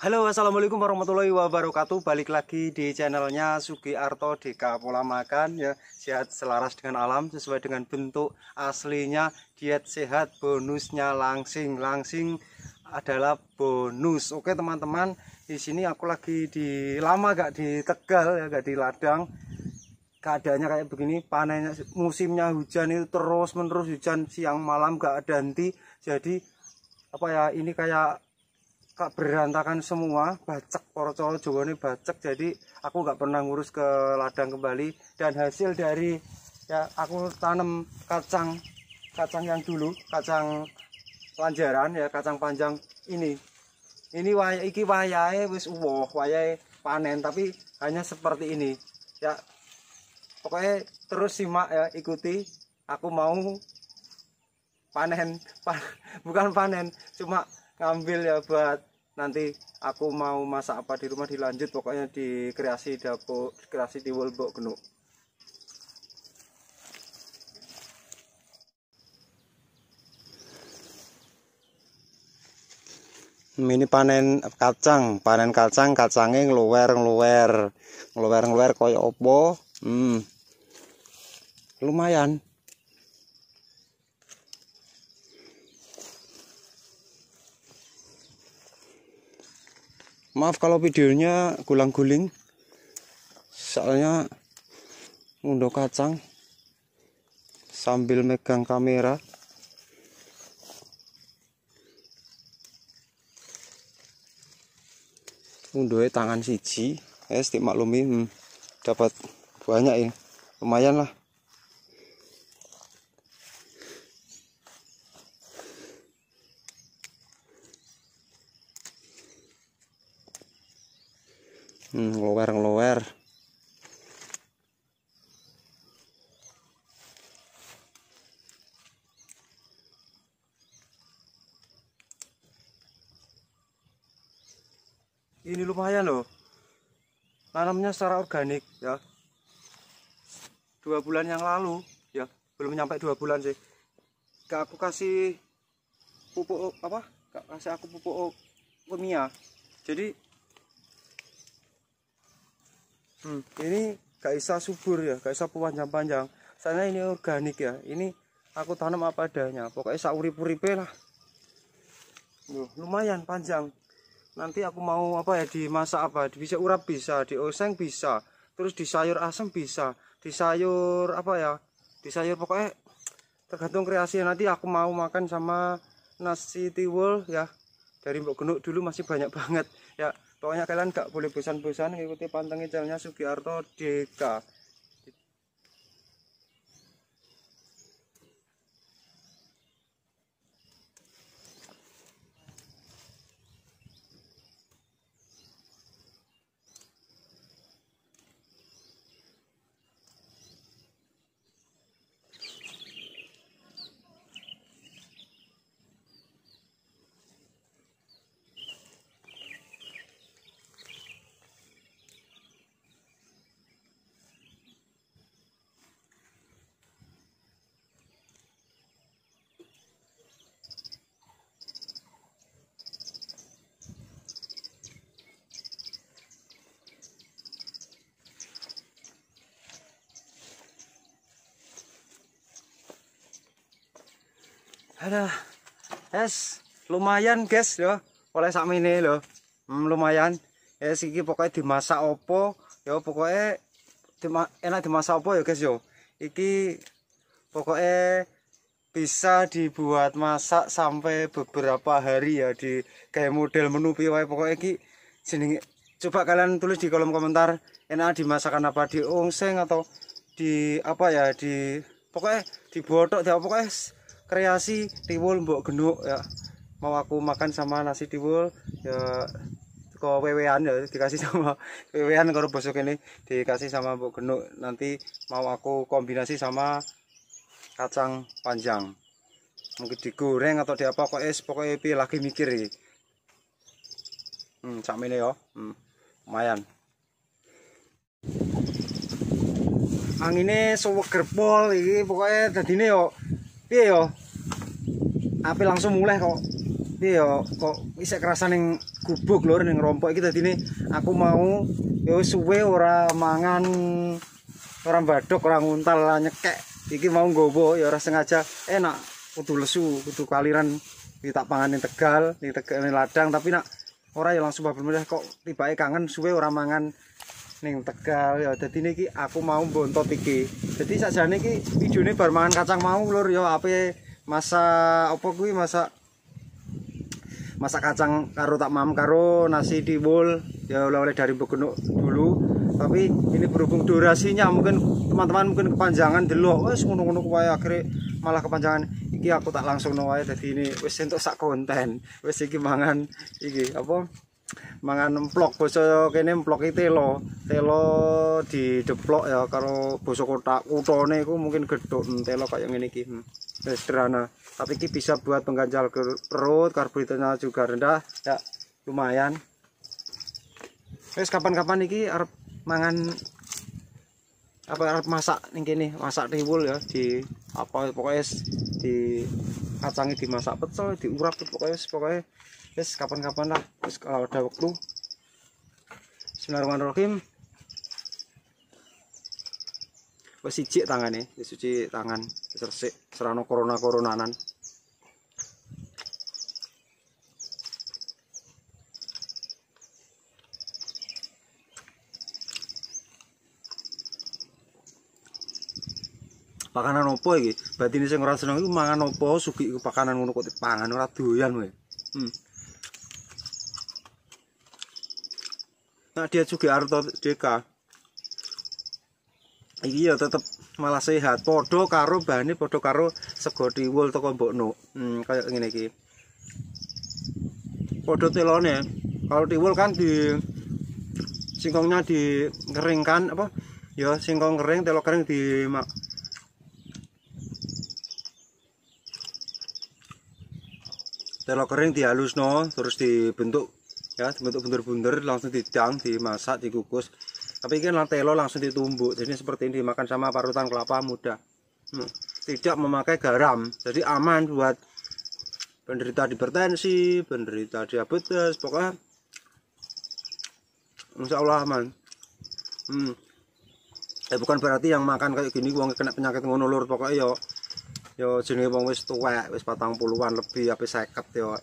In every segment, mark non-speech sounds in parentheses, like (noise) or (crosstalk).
Halo assalamualaikum warahmatullahi wabarakatuh Balik lagi di channelnya Sugi Arto di Kapola Makan ya Sehat selaras dengan alam sesuai dengan bentuk aslinya Diet sehat bonusnya langsing Langsing adalah bonus Oke teman-teman di sini aku lagi di lama gak di Tegal ya gak di ladang Keadaannya kayak begini panennya musimnya hujan itu terus menerus hujan siang malam gak ada henti Jadi apa ya ini kayak kak berantakan semua bacek jawa ini bacek jadi aku nggak pernah ngurus ke ladang kembali dan hasil dari ya aku tanam kacang kacang yang dulu kacang lanjaran ya kacang panjang ini ini way, iki wayai wis uwoh wayai panen tapi hanya seperti ini ya pokoknya terus simak ya ikuti aku mau panen pan, (laughs) bukan panen cuma ngambil ya buat nanti aku mau masak apa di rumah dilanjut pokoknya di kreasi dapur kreasi di Wolbok Genuk ini panen kacang panen kacang kacangnya ngeluwer ngeluwer ngeluwer ngeluwer koyo opo hmm lumayan maaf kalau videonya gulang-guling soalnya ngunduh kacang sambil megang kamera ngunduhnya tangan siji eh maklumi hmm, dapat banyak ya lumayan lah hmm, ngeluar ngeluar ini lumayan loh tanamnya secara organik ya dua bulan yang lalu ya belum nyampe dua bulan sih Gak aku kasih pupuk apa Gak kasih aku pupuk kimia jadi hmm. ini gak bisa subur ya gak bisa panjang-panjang soalnya ini organik ya ini aku tanam apa adanya pokoknya urip uripe lah Loh, lumayan panjang nanti aku mau apa ya di masa apa bisa urap bisa di oseng bisa terus di sayur asem bisa di sayur apa ya di sayur pokoknya tergantung kreasi nanti aku mau makan sama nasi tiwul ya dari Mbok Genuk dulu masih banyak banget ya pokoknya kalian gak boleh bosan-bosan ngikuti pantengin channelnya Sugiarto DK ada es lumayan guys ya oleh sak ini lo hmm, lumayan Es ini iki pokoknya dimasak opo ya pokoknya dima enak dimasak opo ya guys yo iki pokoknya bisa dibuat masak sampai beberapa hari ya di kayak model menu piwai pokoknya iki sini coba kalian tulis di kolom komentar enak dimasakan apa di ongseng atau di apa ya di pokoknya di botok di apa pokoknya kreasi tiwul mbok genuk ya mau aku makan sama nasi tiwul ya ke wewean ya dikasih sama (laughs) wewean kalau bosok ini dikasih sama mbok genuk nanti mau aku kombinasi sama kacang panjang mungkin digoreng atau di apa kok es pokoknya pi lagi mikir ya hmm sama ini ya hmm, lumayan anginnya sewa gerbol ini pokoknya tadi ini ya piye ya api langsung mulai kok ini kok bisa kerasa yang gubuk lor yang rompok itu tadi ini aku mau ya suwe ora mangan orang badok orang nguntal lah nyekek iki mau ngobo ya orang sengaja enak eh, kudu lesu kudu kaliran kita tak pangan yang tegal di tegal ladang tapi nak orang yang langsung babel mulai kok tiba kangen suwe orang mangan yang tegal ya jadi ini aku mau bontot iki jadi saja ini ki, video ini bar mangan kacang mau lor ya apa masak apa kuwi masak masak kacang karo tak mam karo nasi di bowl ya oleh-oleh dari begenuk dulu tapi ini berhubung durasinya mungkin teman-teman mungkin kepanjangan dulu wes ngono-ngono kuwi akhirnya malah kepanjangan iki aku tak langsung no wae dadi ini wis entuk sak konten wis iki mangan iki apa mangan emplok boso kene itu telo telo deplok ya Kalau boso kota kutone itu mungkin gedok hmm, telo kayak ini ngene iki hmm, sederhana tapi kita bisa buat pengganjal perut karbohidratnya juga rendah ya lumayan Terus kapan-kapan ini arep mangan apa arep masak nih gini masak ribul ya di apa pokoknya di kacangnya dimasak pecel diurap pokoknya pokoknya Yes, kapan-kapan lah. Yes, kalau ada waktu. Bismillahirrahmanirrahim. Wes cicik tangane, wis cuci tangan. Sersik serano corona-coronanan. Pakanan opo iki? Batine sing ora seneng iku mangan opo? Sugih iku pakanan ngono kok dipangan ora doyan kowe. Hmm. nah dia juga Arto DK iki ya tetep malah sehat Podo karo bahannya podo karo sego toko mbok no hmm kayak gini iki podo telone kalau wol kan di singkongnya dikeringkan apa ya singkong kering telok kering di mak telok kering no terus dibentuk ya bentuk bundar-bundar langsung didang dimasak dikukus tapi ini lantai langsung ditumbuk jadi seperti ini dimakan sama parutan kelapa muda hmm. tidak memakai garam jadi aman buat penderita hipertensi penderita diabetes pokoknya insya Allah aman hmm. eh, bukan berarti yang makan kayak gini nggak kena penyakit ngonolur pokoknya yo yo jenis wong wis tuwek wis patang puluhan lebih apa seket yo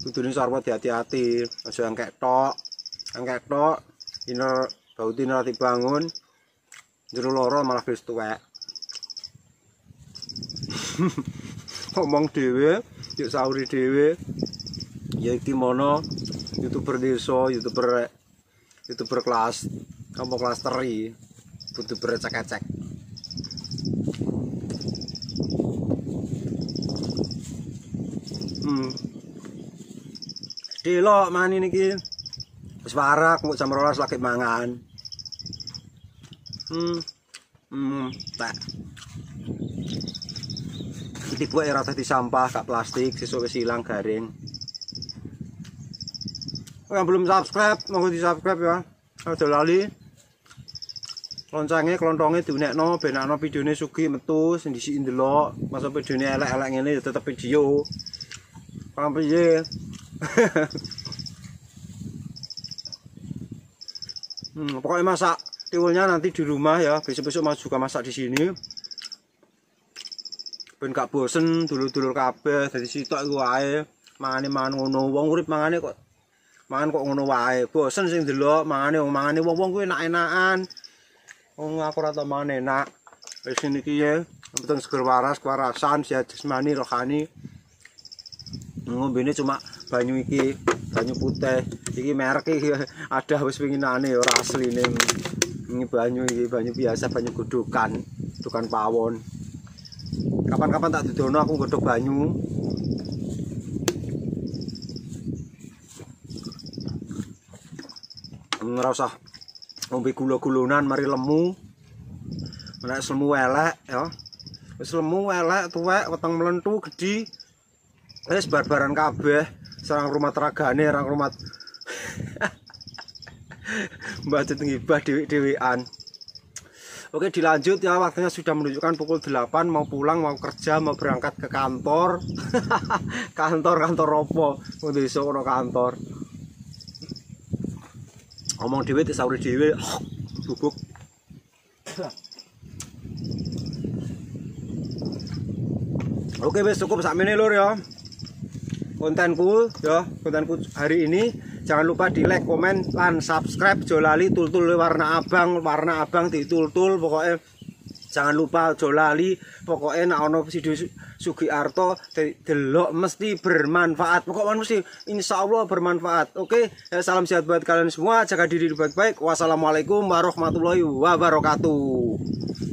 ini sarwa hati-hati aja kayak tok yang kayak tok iner bau iner nanti bangun Juru loro malah bis tuwek (laughs) ngomong dewe yuk sauri dewe ya iki mono youtuber diso, youtuber youtuber kelas kamu kelas teri youtuber cek-cek hmm Cilok mani niki. Wis warak mbok jam 12 lagi mangan. Hmm. Hmm, tak. Tiba ya rata di sampah, kak plastik, sesuk wis ilang garing. Yang belum subscribe, mau di subscribe ya. Ada lali. Loncengnya, kelontongnya diunekno, benakno videonya sugi metu, sendisi indelok. Masa videonya elek-elek ini ya tetep video. Paham piye? hmm, pokoknya masak tiwulnya nanti di rumah ya besok-besok mau juga masak di sini ben gak bosen dulur-dulur kabeh dari situ aku wae mangane mangan ngono wong urip mangane kok mangan kok ngono wae bosen sing delok mangane wong wong kuwi enak-enakan wong aku ora mangan enak wis sini ya penting seger waras kewarasan sehat jasmani rohani ngombene cuma banyu iki banyu putih iki merek iki ada wis pinginane ora asline ini banyu iki banyu biasa banyu godokan godokan pawon kapan-kapan tak didono aku godhog banyu ora usah ngombe gula mari lemu nek lemu elek ya wis lemu elek tuwek weteng melentu gedhi wis barbaran kabeh serang rumah teragane serang rumah mbak ngibah dewi dewian oke dilanjut ya waktunya sudah menunjukkan pukul 8 mau pulang mau kerja mau berangkat ke kantor (laughs) kantor kantor ropo mau besok ke kantor ngomong dewi tidak sahur dewi bubuk oke besok cukup sampai nih lor ya kontenku ya kontenku hari ini jangan lupa di like komen dan subscribe jolali tultul warna abang warna abang di tul pokoknya jangan lupa jolali pokoknya nak ono video Sugi Arto delok mesti bermanfaat pokoknya mesti insya Allah bermanfaat oke ya, salam sehat buat kalian semua jaga diri baik-baik wassalamualaikum warahmatullahi wabarakatuh